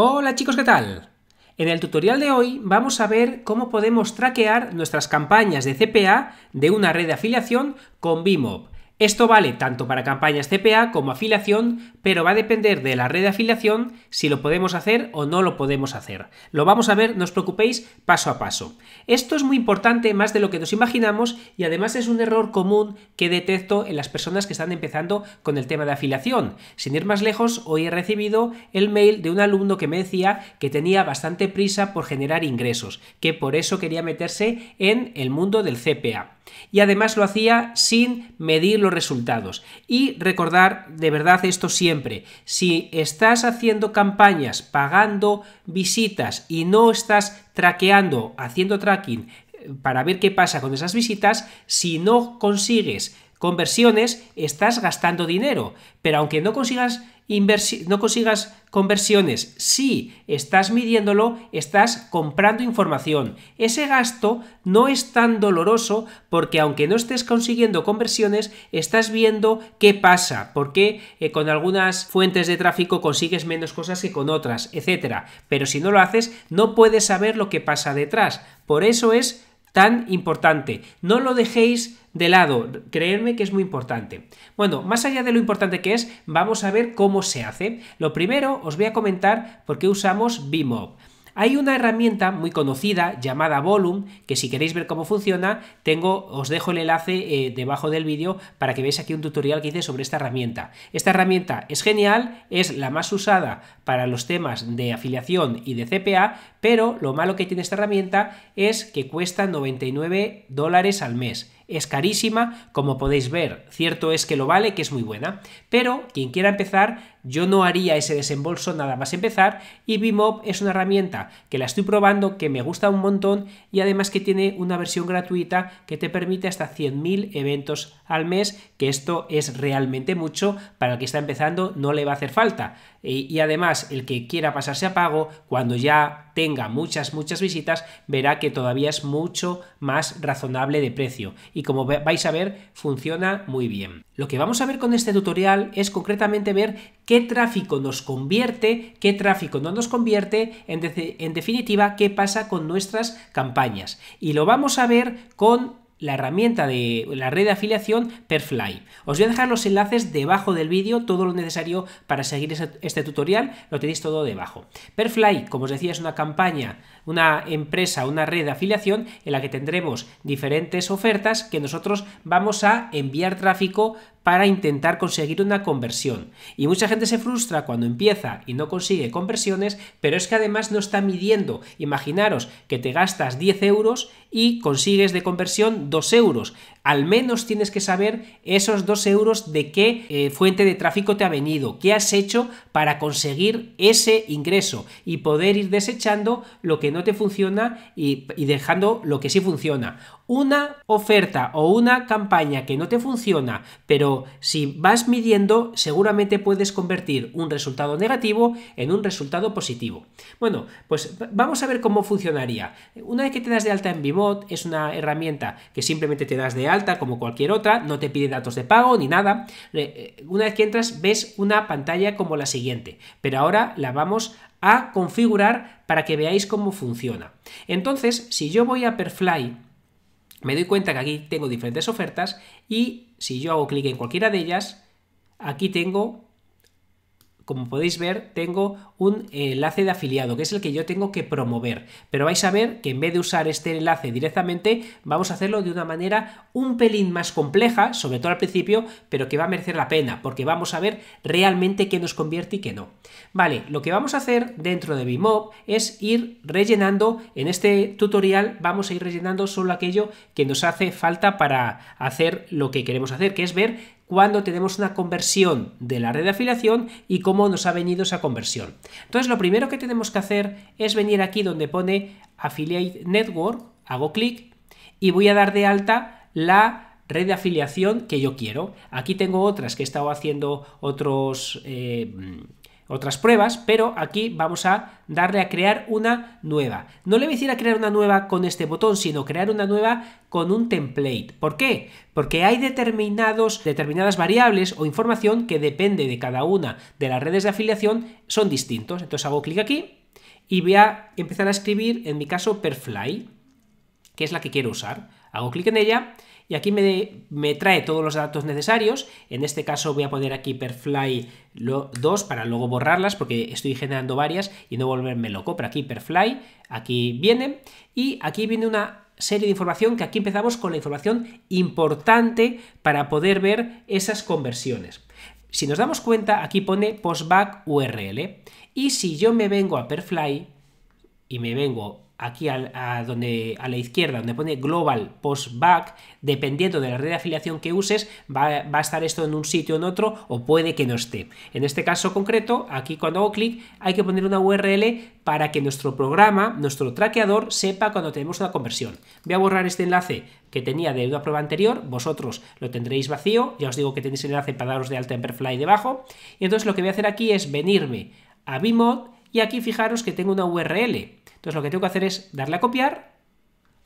Hola chicos, ¿qué tal? En el tutorial de hoy vamos a ver cómo podemos traquear nuestras campañas de CPA de una red de afiliación con Bimop esto vale tanto para campañas CPA como afiliación, pero va a depender de la red de afiliación si lo podemos hacer o no lo podemos hacer. Lo vamos a ver, no os preocupéis, paso a paso. Esto es muy importante más de lo que nos imaginamos y además es un error común que detecto en las personas que están empezando con el tema de afiliación. Sin ir más lejos, hoy he recibido el mail de un alumno que me decía que tenía bastante prisa por generar ingresos, que por eso quería meterse en el mundo del CPA. Y además lo hacía sin medir los resultados. Y recordar de verdad esto siempre, si estás haciendo campañas, pagando visitas y no estás traqueando, haciendo tracking eh, para ver qué pasa con esas visitas, si no consigues conversiones, estás gastando dinero. Pero aunque no consigas, no consigas conversiones, si estás midiéndolo, estás comprando información. Ese gasto no es tan doloroso porque aunque no estés consiguiendo conversiones, estás viendo qué pasa, porque eh, con algunas fuentes de tráfico consigues menos cosas que con otras, etcétera Pero si no lo haces, no puedes saber lo que pasa detrás. Por eso es tan importante. No lo dejéis de lado, creedme que es muy importante. Bueno, más allá de lo importante que es, vamos a ver cómo se hace. Lo primero os voy a comentar por qué usamos Bmob Hay una herramienta muy conocida llamada Volume, que si queréis ver cómo funciona, tengo, os dejo el enlace eh, debajo del vídeo para que veáis aquí un tutorial que hice sobre esta herramienta. Esta herramienta es genial, es la más usada para los temas de afiliación y de CPA, pero lo malo que tiene esta herramienta es que cuesta 99 dólares al mes. Es carísima, como podéis ver. Cierto es que lo vale, que es muy buena. Pero quien quiera empezar, yo no haría ese desembolso nada más empezar. Y Bimob es una herramienta que la estoy probando, que me gusta un montón y además que tiene una versión gratuita que te permite hasta 100.000 eventos al mes, que esto es realmente mucho. Para el que está empezando no le va a hacer falta. Eh, y además el que quiera pasarse a pago, cuando ya tenga muchas, muchas visitas, verá que todavía es mucho más razonable de precio y como vais a ver funciona muy bien. Lo que vamos a ver con este tutorial es concretamente ver qué tráfico nos convierte, qué tráfico no nos convierte, en, definitiva qué pasa con nuestras campañas y lo vamos a ver con la herramienta de la red de afiliación Perfly. Os voy a dejar los enlaces debajo del vídeo, todo lo necesario para seguir este tutorial, lo tenéis todo debajo. Perfly, como os decía, es una campaña, una empresa, una red de afiliación en la que tendremos diferentes ofertas que nosotros vamos a enviar tráfico para intentar conseguir una conversión. Y mucha gente se frustra cuando empieza y no consigue conversiones, pero es que además no está midiendo. Imaginaros que te gastas 10 euros y consigues de conversión 2 euros al menos tienes que saber esos 2 euros de qué eh, fuente de tráfico te ha venido, qué has hecho para conseguir ese ingreso y poder ir desechando lo que no te funciona y, dejando lo que sí funciona. Una oferta o una campaña que no te funciona, pero si vas midiendo, seguramente puedes convertir un resultado negativo en un resultado positivo. Bueno, pues vamos a ver cómo funcionaría. Una vez que te das de alta en Bimod, es una herramienta que simplemente te das de alta como cualquier otra, no te pide datos de pago ni nada. Eh, eh, una vez que entras ves una pantalla como la siguiente, pero ahora la vamos a configurar para que veáis cómo funciona. Entonces, si yo voy a Perfly, me doy cuenta que aquí tengo diferentes ofertas y si yo hago clic en cualquiera de ellas, aquí tengo como podéis ver, tengo un enlace de afiliado, que es el que yo tengo que promover. Pero vais a ver que en vez de usar este enlace directamente, vamos a hacerlo de una manera un pelín más compleja, sobre todo al principio, pero que va a merecer la pena, porque vamos a ver realmente qué nos convierte y qué no. Vale, lo que vamos a hacer dentro de Bimob es ir rellenando, en este tutorial vamos a ir rellenando solo aquello que nos hace falta para hacer lo que queremos hacer, que es ver cuando tenemos una conversión de la red de afiliación y cómo nos ha venido esa conversión. Entonces, lo primero que tenemos que hacer es venir aquí donde pone Affiliate Network, hago clic y voy a dar de alta la red de afiliación que yo quiero. Aquí tengo otras que he estado haciendo otros... Eh, otras pruebas, pero aquí vamos a darle a crear una nueva. No le voy a decir a crear una nueva con este botón, sino crear una nueva con un template. ¿Por qué? Porque hay determinados, determinadas variables o información que depende de cada una de las redes de afiliación, son distintos. Entonces hago clic aquí y voy a empezar a escribir, en mi caso, Perfly, que es la que quiero usar. Hago clic en ella y aquí me, me, trae todos los datos necesarios. En este caso voy a poner aquí perfly 2 para luego borrarlas porque estoy generando varias y no volverme loco. Pero aquí perfly, aquí viene y aquí viene una serie de información que aquí empezamos con la información importante para poder ver esas conversiones. Si nos damos cuenta, aquí pone postback URL. Y si yo me vengo a Perfly y me vengo aquí a, donde, a la izquierda, donde pone Global Post Back, dependiendo de la red de afiliación que uses, va, a estar esto en un sitio o en otro o puede que no esté. En este caso concreto, aquí cuando hago clic, hay que poner una URL para que nuestro programa, nuestro traqueador, sepa cuando tenemos una conversión. Voy a borrar este enlace que tenía de una prueba anterior, vosotros lo tendréis vacío, ya os digo que tenéis el enlace para daros de alta en Perfly debajo, y entonces lo que voy a hacer aquí es venirme a Bimod, y aquí fijaros que tengo una URL. Entonces lo que tengo que hacer es darle a copiar.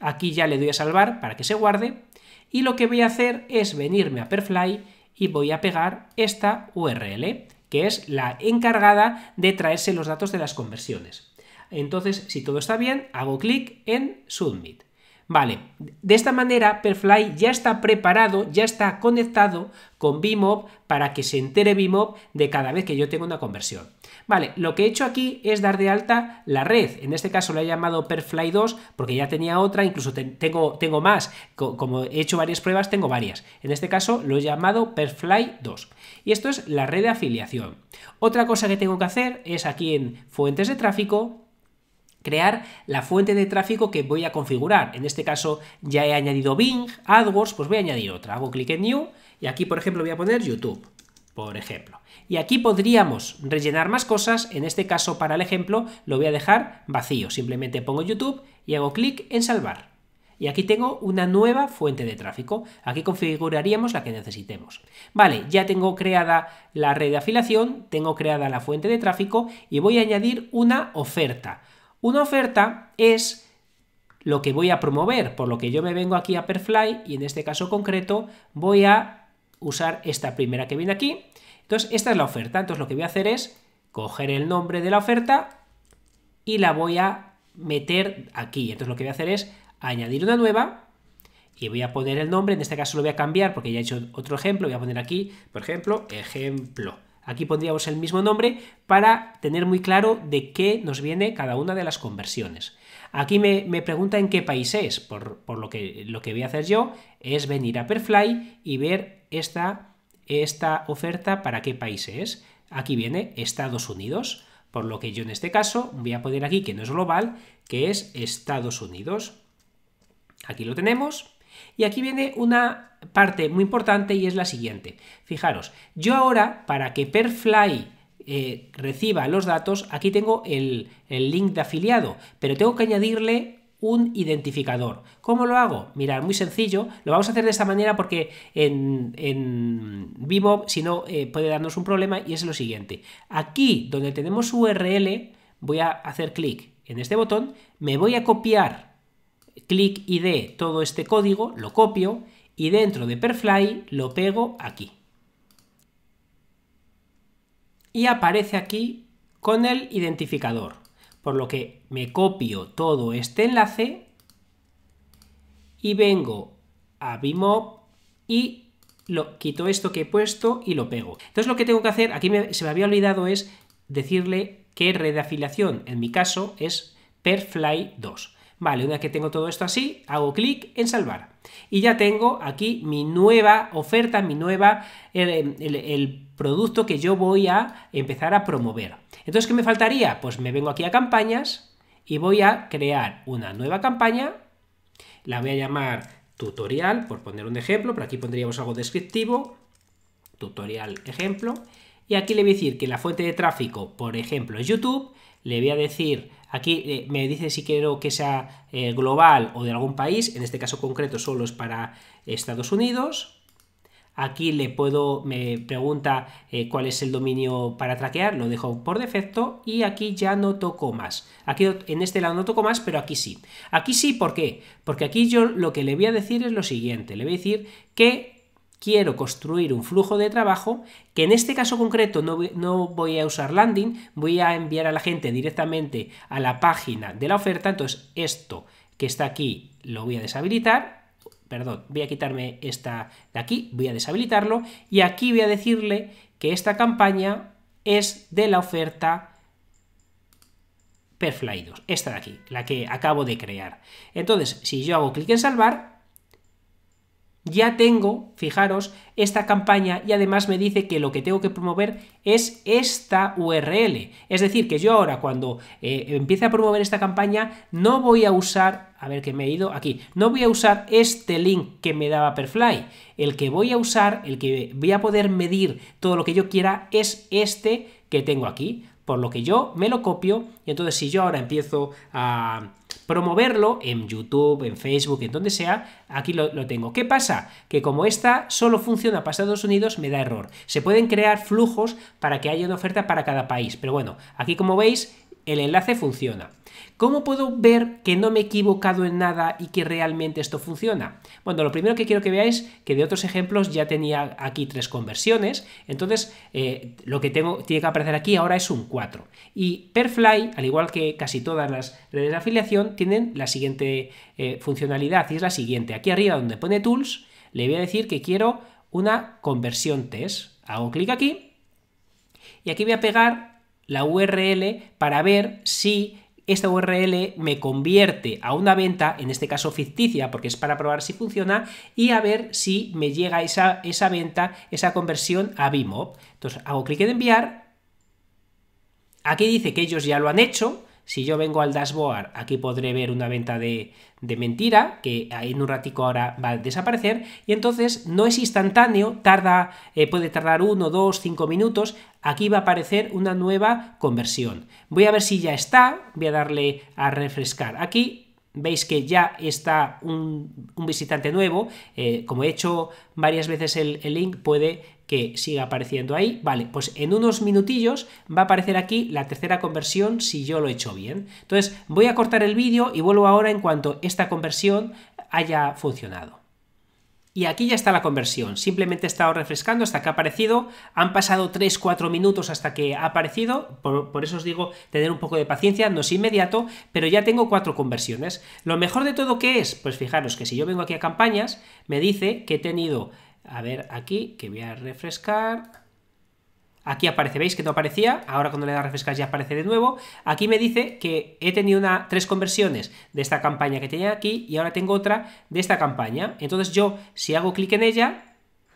Aquí ya le doy a salvar para que se guarde. Y lo que voy a hacer es venirme a Perfly y voy a pegar esta URL, que es la encargada de traerse los datos de las conversiones. Entonces, si todo está bien, hago clic en Submit. Vale, de esta manera Perfly ya está preparado, ya está conectado con Bimob para que se entere Bimob de cada vez que yo tengo una conversión. Vale, lo que he hecho aquí es dar de alta la red. En este caso lo he llamado Perfly 2 porque ya tenía otra, incluso tengo, tengo más. como he hecho varias pruebas, tengo varias. En este caso lo he llamado Perfly 2. Y esto es la red de afiliación. Otra cosa que tengo que hacer es aquí en fuentes de tráfico, crear la fuente de tráfico que voy a configurar. En este caso ya he añadido Bing, AdWords, pues voy a añadir otra. Hago clic en New y aquí, por ejemplo, voy a poner YouTube, por ejemplo. Y aquí podríamos rellenar más cosas. En este caso, para el ejemplo, lo voy a dejar vacío. Simplemente pongo YouTube y hago clic en Salvar. Y aquí tengo una nueva fuente de tráfico. Aquí configuraríamos la que necesitemos. Vale, ya tengo creada la red de afiliación, tengo creada la fuente de tráfico y voy a añadir una oferta. Una oferta es lo que voy a promover, por lo que yo me vengo aquí a Perfly y en este caso concreto voy a usar esta primera que viene aquí. Entonces, esta es la oferta. Entonces, lo que voy a hacer es coger el nombre de la oferta y la voy a meter aquí. Entonces, lo que voy a hacer es añadir una nueva y voy a poner el nombre. En este caso lo voy a cambiar porque ya he hecho otro ejemplo. Voy a poner aquí, por ejemplo, ejemplo. Aquí pondríamos el mismo nombre para tener muy claro de qué nos viene cada una de las conversiones. Aquí me, me pregunta en qué país es, por, por, lo, que, lo que voy a hacer yo es venir a Perfly y ver esta, esta oferta para qué país es. Aquí viene Estados Unidos, por lo que yo en este caso voy a poner aquí que no es global, que es Estados Unidos. Aquí lo tenemos. Y aquí viene una parte muy importante y es la siguiente. Fijaros, yo ahora para que Perfly eh, reciba los datos, aquí tengo el, link de afiliado, pero tengo que añadirle un identificador. ¿Cómo lo hago? Mirad, muy sencillo. Lo vamos a hacer de esta manera porque en, en Vivo, si no, eh, puede darnos un problema y es lo siguiente. Aquí, donde tenemos URL, voy a hacer clic en este botón, me voy a copiar clic y ID todo este código, lo copio y dentro de Perfly lo pego aquí. Y aparece aquí con el identificador, por lo que me copio todo este enlace y vengo a Bimob y lo quito esto que he puesto y lo pego. Entonces lo que tengo que hacer, aquí se me había olvidado es decirle que red de afiliación, en mi caso, es Perfly 2. Vale, una vez que tengo todo esto así, hago clic en salvar. Y ya tengo aquí mi nueva oferta, mi nueva, em, el, producto que yo voy a empezar a promover. Entonces, ¿qué me faltaría? Pues me vengo aquí a campañas y voy a crear una nueva campaña. La voy a llamar tutorial, por poner un ejemplo, pero aquí pondríamos algo descriptivo. Tutorial ejemplo. Y aquí le voy a decir que la fuente de tráfico, por ejemplo, es YouTube. Le voy a decir Aquí eh, me dice si quiero que sea eh, global o de algún país, en este caso concreto solo es para Estados Unidos. Aquí le puedo, me pregunta eh, cuál es el dominio para traquear, lo dejo por defecto y aquí ya no toco más. Aquí en este lado no toco más, pero aquí sí. Aquí sí, ¿por qué? Porque aquí yo lo que le voy a decir es lo siguiente, le voy a decir que quiero construir un flujo de trabajo, que en este caso concreto no, voy a usar landing, voy a enviar a la gente directamente a la página de la oferta, entonces esto que está aquí lo voy a deshabilitar, perdón, voy a quitarme esta de aquí, voy a deshabilitarlo y aquí voy a decirle que esta campaña es de la oferta Perfly 2, esta de aquí, la que acabo de crear. Entonces, si yo hago clic en salvar, ya tengo, fijaros, esta campaña y además me dice que lo que tengo que promover es esta URL. Es decir, que yo ahora cuando eh, empiece a promover esta campaña no voy a usar, a ver que me he ido aquí, no voy a usar este link que me daba Perfly. El que voy a usar, el que voy a poder medir todo lo que yo quiera es este que tengo aquí. Por lo que yo me lo copio y entonces si yo ahora empiezo a promoverlo en YouTube, en Facebook, en donde sea, aquí lo, tengo. ¿Qué pasa? Que como esta solo funciona para Estados Unidos, me da error. Se pueden crear flujos para que haya una oferta para cada país, pero bueno, aquí como veis el enlace funciona. ¿Cómo puedo ver que no me he equivocado en nada y que realmente esto funciona? Bueno, lo primero que quiero que veáis que de otros ejemplos ya tenía aquí tres conversiones, entonces eh, lo que tengo, tiene que aparecer aquí ahora es un 4. Y Perfly, al igual que casi todas las redes de afiliación, tienen la siguiente eh, funcionalidad y es la siguiente. Aquí arriba donde pone Tools, le voy a decir que quiero una conversión test. Hago clic aquí y aquí voy a pegar la URL para ver si esta URL me convierte a una venta, en este caso ficticia, porque es para probar si funciona, y a ver si me llega esa, esa venta, esa conversión a BIMOB, Entonces hago clic en enviar. Aquí dice que ellos ya lo han hecho, si yo vengo al dashboard, aquí podré ver una venta de, mentira, que en un ratico ahora va a desaparecer, y entonces no es instantáneo, tarda, eh, puede tardar 1, 2, 5 minutos, aquí va a aparecer una nueva conversión. Voy a ver si ya está, voy a darle a refrescar aquí, veis que ya está un, visitante nuevo, eh, como he hecho varias veces el, el link, puede que siga apareciendo ahí. Vale, pues en unos minutillos va a aparecer aquí la tercera conversión si yo lo he hecho bien. Entonces voy a cortar el vídeo y vuelvo ahora en cuanto esta conversión haya funcionado. Y aquí ya está la conversión, simplemente he estado refrescando hasta que ha aparecido, han pasado 3-4 minutos hasta que ha aparecido, por, eso os digo tener un poco de paciencia, no es inmediato, pero ya tengo 4 conversiones. Lo mejor de todo que es, pues fijaros que si yo vengo aquí a campañas, me dice que he tenido a ver, aquí, que voy a refrescar. Aquí aparece, ¿veis que no aparecía? Ahora cuando le da a refrescar ya aparece de nuevo. Aquí me dice que he tenido una, tres conversiones de esta campaña que tenía aquí y ahora tengo otra de esta campaña. Entonces yo, si hago clic en ella,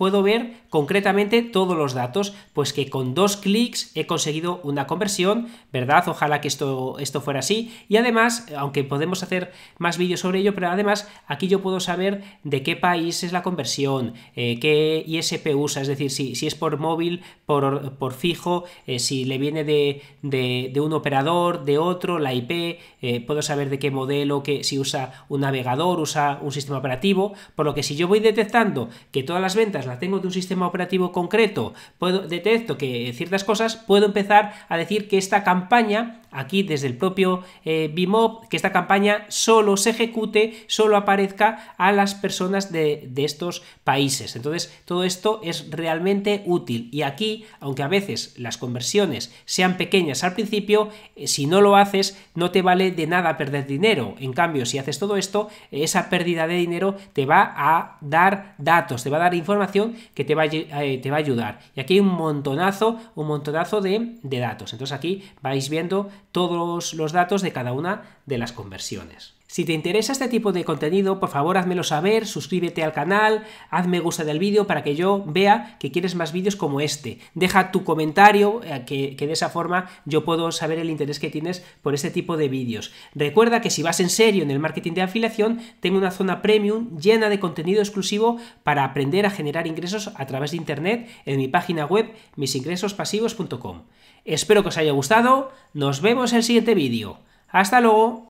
puedo ver concretamente todos los datos, pues que con dos clics he conseguido una conversión, ¿verdad? Ojalá que esto, esto fuera así. Y además, aunque podemos hacer más vídeos sobre ello, pero además aquí yo puedo saber de qué país es la conversión, eh, qué ISP usa, es decir, si, si es por móvil, por, fijo, eh, si le viene de, un operador, de otro, la IP, eh, puedo saber de qué modelo, que si usa un navegador, usa un sistema operativo, por lo que si yo voy detectando que todas las ventas tengo de un sistema operativo concreto, puedo, detecto que ciertas cosas, puedo empezar a decir que esta campaña aquí desde el propio eh, BIMOB, que esta campaña solo se ejecute, solo aparezca a las personas de, estos países. Entonces, todo esto es realmente útil. Y aquí, aunque a veces las conversiones sean pequeñas al principio, eh, si no lo haces, no te vale de nada perder dinero. En cambio, si haces todo esto, esa pérdida de dinero te va a dar datos, te va a dar información que te va a, eh, te va a ayudar. Y aquí hay un montonazo, un montonazo de, de datos. Entonces aquí vais viendo todos los datos de cada una de las conversiones. Si te interesa este tipo de contenido, por favor házmelo saber, suscríbete al canal, hazme gusta del vídeo para que yo vea que quieres más vídeos como este. Deja tu comentario, eh, que, que de esa forma yo puedo saber el interés que tienes por este tipo de vídeos. Recuerda que si vas en serio en el marketing de afiliación, tengo una zona premium llena de contenido exclusivo para aprender a generar ingresos a través de Internet en mi página web misingresospasivos.com. Espero que os haya gustado, nos vemos en el siguiente vídeo. ¡Hasta luego!